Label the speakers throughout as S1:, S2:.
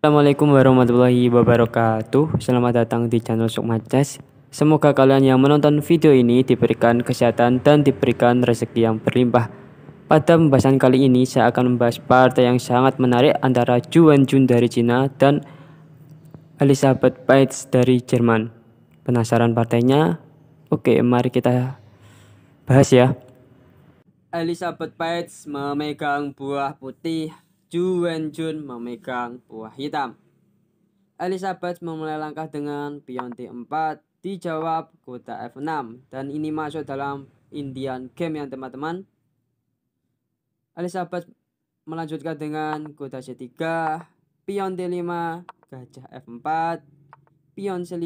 S1: Assalamualaikum warahmatullahi wabarakatuh Selamat datang di channel Sukma Semoga kalian yang menonton video ini diberikan kesehatan dan diberikan rezeki yang berlimpah Pada pembahasan kali ini saya akan membahas partai yang sangat menarik antara Juan Jun dari Cina dan Elizabeth Bates dari Jerman Penasaran partainya? Oke mari kita bahas ya Elizabeth Bates memegang buah putih Ju Wen Jun memegang buah hitam. Elizabeth memulai langkah dengan pion D4, dijawab kota F6, dan ini masuk dalam Indian Game yang teman-teman. Elizabeth melanjutkan dengan kota C3, pion D5, gajah F4, pion C5,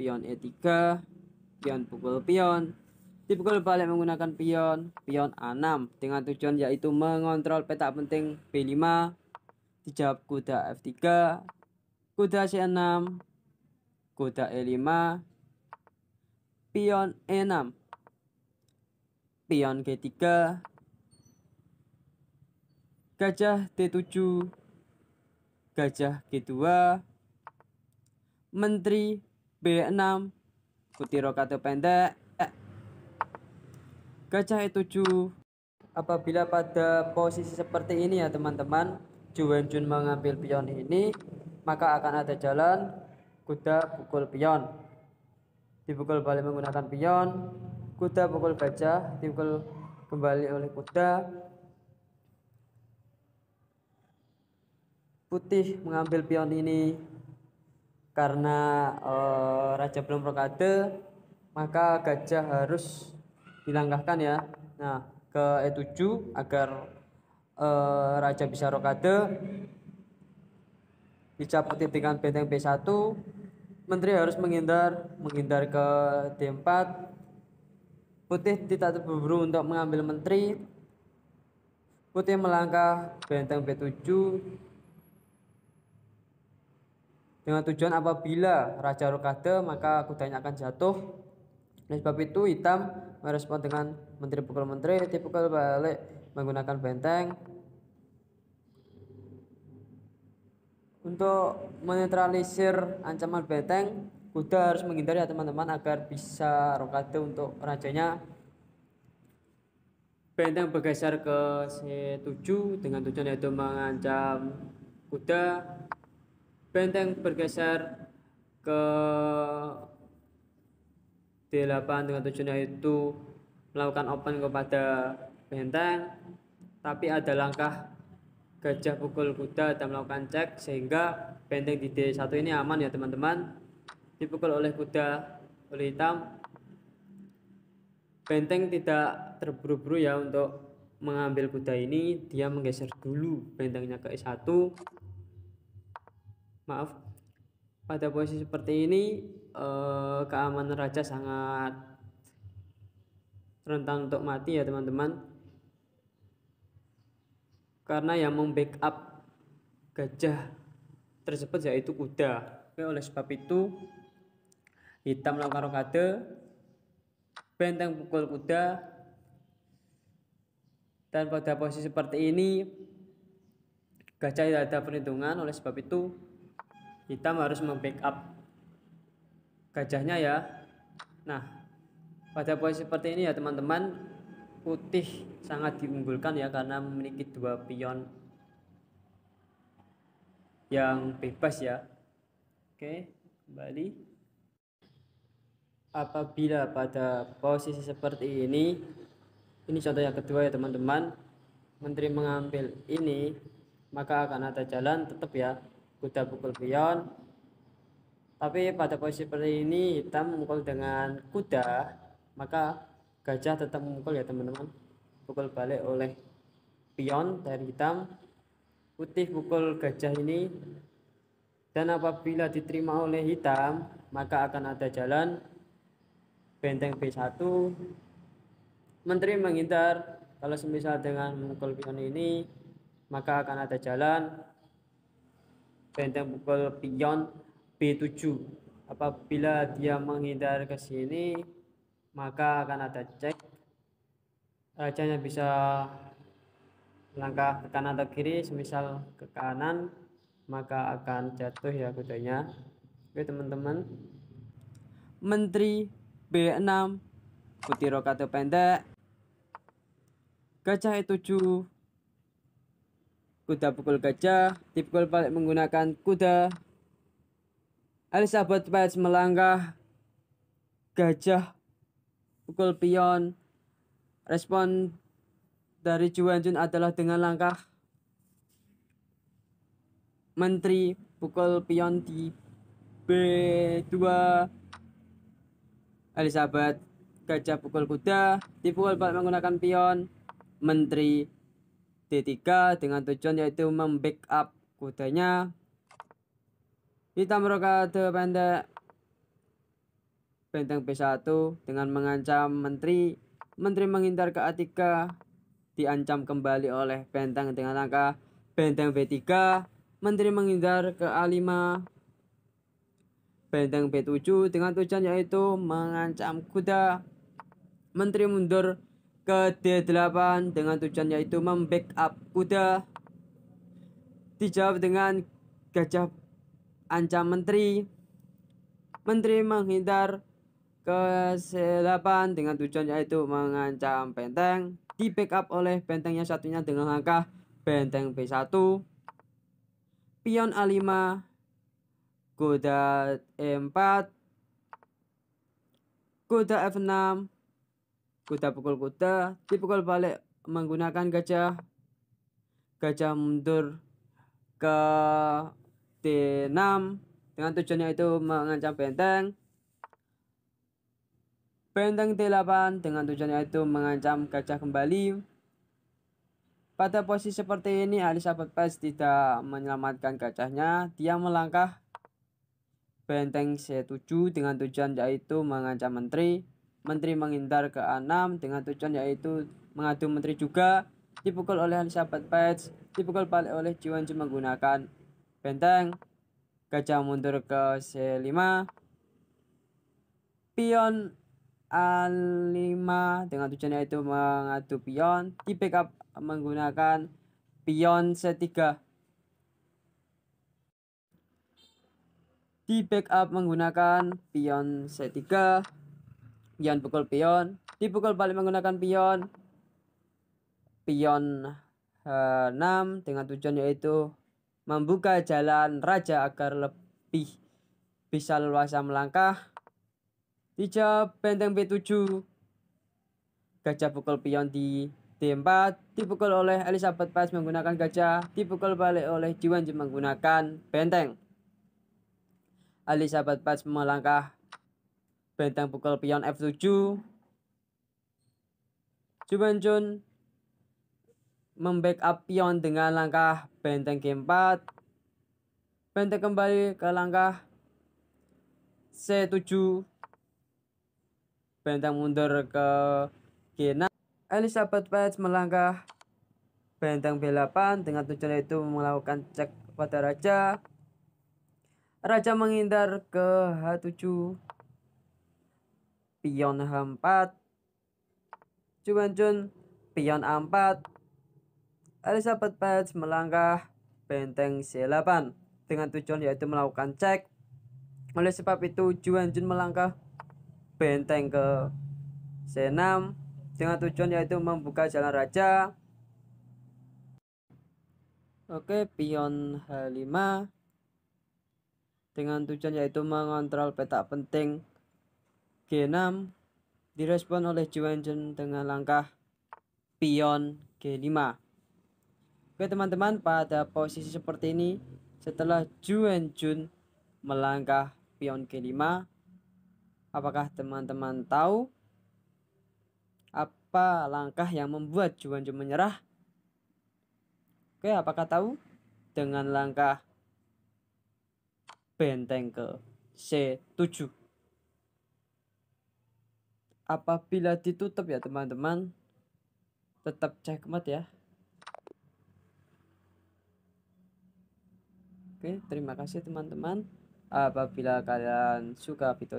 S1: pion E3, pion pukul pion, Dipukul balik menggunakan pion, pion A6 dengan tujuan yaitu mengontrol petak penting B5, dijawab kuda F3, kuda C6, kuda E5, pion E6, pion G3, gajah D7, gajah G2, menteri B6, putih rokato pendek, Gajah E7 Apabila pada posisi seperti ini ya teman-teman Juwen Jun mengambil pion ini Maka akan ada jalan Kuda pukul pion Dipukul balik menggunakan pion Kuda pukul gajah Dipukul kembali oleh kuda Putih mengambil pion ini Karena uh, Raja belum rokade Maka gajah harus dilangkahkan ya. Nah, ke E7 agar e, raja bisa rokade. Hijab dengan benteng B1. Menteri harus menghindar, menghindar ke D4. Putih tidak terburu untuk mengambil menteri. Putih melangkah benteng B7 dengan tujuan apabila raja rokade maka kudanya akan jatuh. Oleh sebab itu hitam merespon dengan menteri pukul menteri, dipukul balik menggunakan benteng. Untuk menetralisir ancaman benteng, kuda harus menghindari ya teman-teman agar bisa rokade untuk rajanya. Benteng bergeser ke C7 dengan tujuan yaitu mengancam kuda. Benteng bergeser ke D8 dengan tujuannya itu melakukan open kepada benteng tapi ada langkah gajah pukul kuda dan melakukan cek sehingga benteng di D1 ini aman ya teman-teman dipukul oleh kuda oleh hitam benteng tidak terburu-buru ya untuk mengambil kuda ini dia menggeser dulu bentengnya ke E1 maaf pada posisi seperti ini eh, keamanan raja sangat rentan untuk mati ya teman-teman karena yang membackup gajah tersebut yaitu kuda Oke, oleh sebab itu hitam melakukan rokade benteng pukul kuda dan pada posisi seperti ini gajah tidak ada perhitungan oleh sebab itu hitam harus membackup gajahnya ya. Nah, pada posisi seperti ini ya teman-teman, putih sangat diunggulkan ya karena memiliki dua pion yang bebas ya. Oke, kembali. Apabila pada posisi seperti ini, ini contoh yang kedua ya teman-teman, menteri mengambil ini, maka akan ada jalan tetap ya, kuda pukul pion, tapi pada posisi seperti ini hitam memukul dengan kuda, maka gajah tetap memukul ya teman-teman. Pukul balik oleh pion dari hitam. Putih pukul gajah ini dan apabila diterima oleh hitam, maka akan ada jalan benteng B1. Menteri menghindar kalau semisal dengan memukul pion ini, maka akan ada jalan benteng pukul pion B7 apabila dia menghindar ke sini maka akan ada cek rajanya eh, bisa langkah ke kanan atau kiri semisal ke kanan maka akan jatuh ya kudanya oke teman-teman menteri B6 putih rokato pendek gajah E7 kuda pukul gajah dipukul balik menggunakan kuda Elizabeth Page melangkah gajah pukul pion respon dari Juan Jun adalah dengan langkah menteri pukul pion di B2 Elizabeth gajah pukul kuda dipukul balik menggunakan pion menteri D3 dengan tujuan yaitu membackup kudanya ke benda Benteng P1 dengan mengancam menteri. Menteri menghindar ke A3 diancam kembali oleh benteng dengan angka benteng B3. Menteri menghindar ke A5. Benteng B7 dengan tujuan yaitu mengancam kuda. Menteri mundur ke D8 dengan tujuan yaitu membackup kuda. Dijawab dengan gajah ancam menteri. Menteri menghindar ke selapan dengan tujuan yaitu mengancam benteng, di backup oleh benteng yang satunya dengan langkah benteng B1, pion A5, kuda E4, kuda F6, kuda pukul kuda, dipukul balik menggunakan gajah, gajah mundur ke D6 dengan tujuannya itu mengancam benteng. Benteng D8 dengan tujuannya itu mengancam gajah kembali. Pada posisi seperti ini Elizabeth Page tidak menyelamatkan gajahnya, dia melangkah benteng C7 dengan tujuan yaitu mengancam menteri. Menteri menghindar ke A6 dengan tujuan yaitu mengadu menteri juga dipukul oleh Elizabeth Page, dipukul balik oleh Jiwanji menggunakan Benteng, gajah mundur ke C5, pion A5 dengan tujuan yaitu mengadu pion, di backup menggunakan pion C3. Di backup menggunakan pion C3, pion pukul pion, dipukul balik menggunakan pion, pion 6 eh, dengan tujuan yaitu membuka jalan raja agar lebih bisa leluasa melangkah. 3. Benteng b 7 Gajah pukul pion di D4 dipukul oleh Elizabeth Pass menggunakan gajah, dipukul balik oleh Jiwanji menggunakan benteng. Elizabeth Pass melangkah benteng pukul pion F7. jun membackup pion dengan langkah benteng G4 benteng kembali ke langkah C7 benteng mundur ke G6 Elizabeth Page melangkah benteng B8 dengan tujuan itu melakukan cek pada raja Raja menghindar ke H7 Pion H4 Cuan Jun Pion A4 Elizabeth Page melangkah benteng C8 dengan tujuan yaitu melakukan cek. Oleh sebab itu, Juan Jun melangkah benteng ke C6 dengan tujuan yaitu membuka jalan raja. Oke, pion H5 dengan tujuan yaitu mengontrol petak penting G6 direspon oleh Juan Jun dengan langkah pion G5. Oke teman-teman, pada posisi seperti ini, setelah Juan Jun melangkah pion 5 apakah teman-teman tahu apa langkah yang membuat Juan Jun menyerah? Oke, apakah tahu? Dengan langkah benteng ke C7. Apabila ditutup ya teman-teman, tetap cekmat ya. Oke, terima kasih teman-teman. Apabila kalian suka videonya